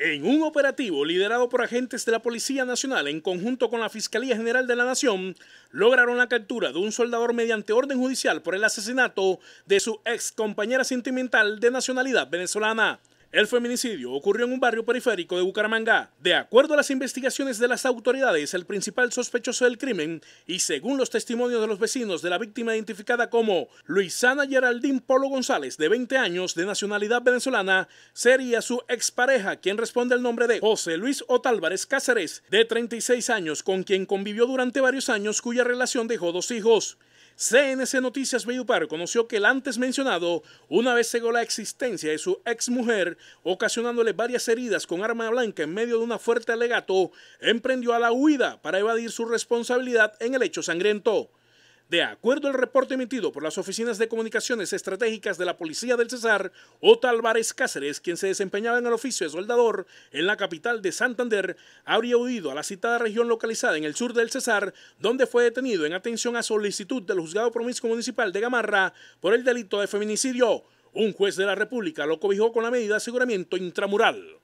En un operativo liderado por agentes de la Policía Nacional en conjunto con la Fiscalía General de la Nación, lograron la captura de un soldador mediante orden judicial por el asesinato de su ex compañera sentimental de nacionalidad venezolana. El feminicidio ocurrió en un barrio periférico de Bucaramanga. De acuerdo a las investigaciones de las autoridades, el principal sospechoso del crimen y según los testimonios de los vecinos de la víctima identificada como Luisana Geraldín Polo González, de 20 años, de nacionalidad venezolana, sería su expareja, quien responde al nombre de José Luis Otálvarez Cáceres, de 36 años, con quien convivió durante varios años, cuya relación dejó dos hijos. CNC Noticias Vellupar conoció que el antes mencionado una vez cegó la existencia de su ex mujer, ocasionándole varias heridas con arma blanca en medio de una fuerte alegato, emprendió a la huida para evadir su responsabilidad en el hecho sangriento. De acuerdo al reporte emitido por las oficinas de comunicaciones estratégicas de la Policía del Cesar, Ota Álvarez Cáceres, quien se desempeñaba en el oficio de soldador en la capital de Santander, habría huido a la citada región localizada en el sur del Cesar, donde fue detenido en atención a solicitud del juzgado promiscuo municipal de Gamarra por el delito de feminicidio. Un juez de la República lo cobijó con la medida de aseguramiento intramural.